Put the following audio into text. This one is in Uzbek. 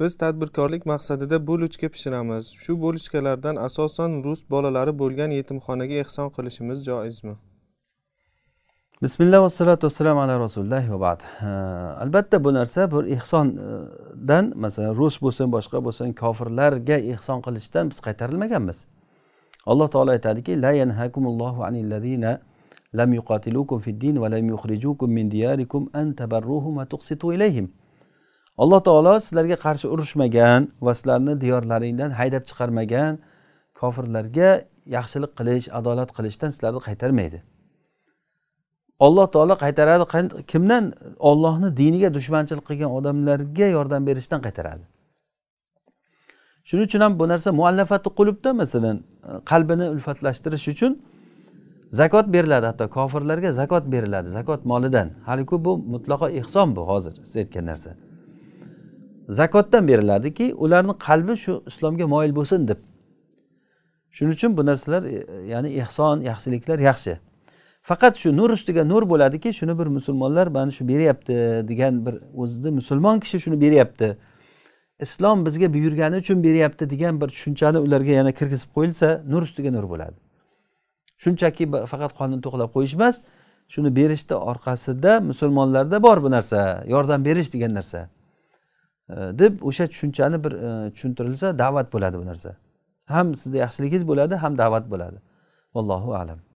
biz tadbirkorlik maqsadida bulochka pishiramiz shu bulochkalardan asosan rus bolalari bo'lgan yetimxonaga ehson qilishimiz joizmi bismillah vassalotu vassalam ala rasulillah va bad albatta bu narsa bir ehsondan masalan rus bo'lsin boshqa bo'lsin kofirlarga ehson qilishdan biz qaytarilmaganmiz alloh taolo aytadiki la yanhakumullohu anil ladina lam yuqatilukum fid din va lam yukhrijukum min diyarikum an tabarruhum va tuqsitu ilayhim alloh taolo sizlarga qarshi urushmagan va sizlarni diyorlaringdan haydab chiqarmagan kofirlarga yaxshilik qilish adolat qilishdan sizlarni qaytarmaydi alloh taolo qaytaradi kimdan ollohni diniga dushmanchilik qilgan odamlarga yordam berishdan qaytaradi shuning uchun ham bu narsa muallafati qulubda masalan qalbini ulfatlashtirish uchun zakot beriladi hatto kofirlarga zakot beriladi zakot molidan hali bu mutlaqo ehson bu hozir siz aytgan narsa zakotdan beriladiki ularni qalbi shu islomga moyil bo'lsin deb shuning uchun bu narsalar e, ya'ni ehson yaxshiliklar yaxshi faqat shu nur ustiga nur bo'ladiki shuni bir musulmonlar mana shu beryapti degan bir o'zini musulmon kishi shuni beryapti islom bizga buyurgani uchun beryapti degan bir tushunchani ularga yana kirgizib qo'yilsa nur ustiga nur bo'ladi shunchaki faqat qonni to'qlab qo'yish emas shuni berishni orqasida musulmonlarda bor bu narsa yordam berish degan narsa Э, deb o'sha tushunchani bir e, tushuntirilsa da'vat bo'ladi bu narsa ham sizni yaxshiligingiz bo'ladi ham da'vat bo'ladi vallohu alam